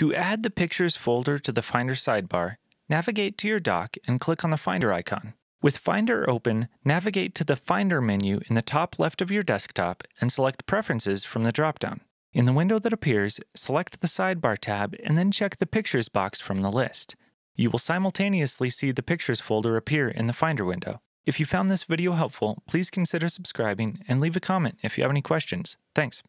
To add the Pictures folder to the Finder sidebar, navigate to your dock and click on the Finder icon. With Finder open, navigate to the Finder menu in the top left of your desktop and select Preferences from the dropdown. In the window that appears, select the Sidebar tab and then check the Pictures box from the list. You will simultaneously see the Pictures folder appear in the Finder window. If you found this video helpful, please consider subscribing and leave a comment if you have any questions. Thanks.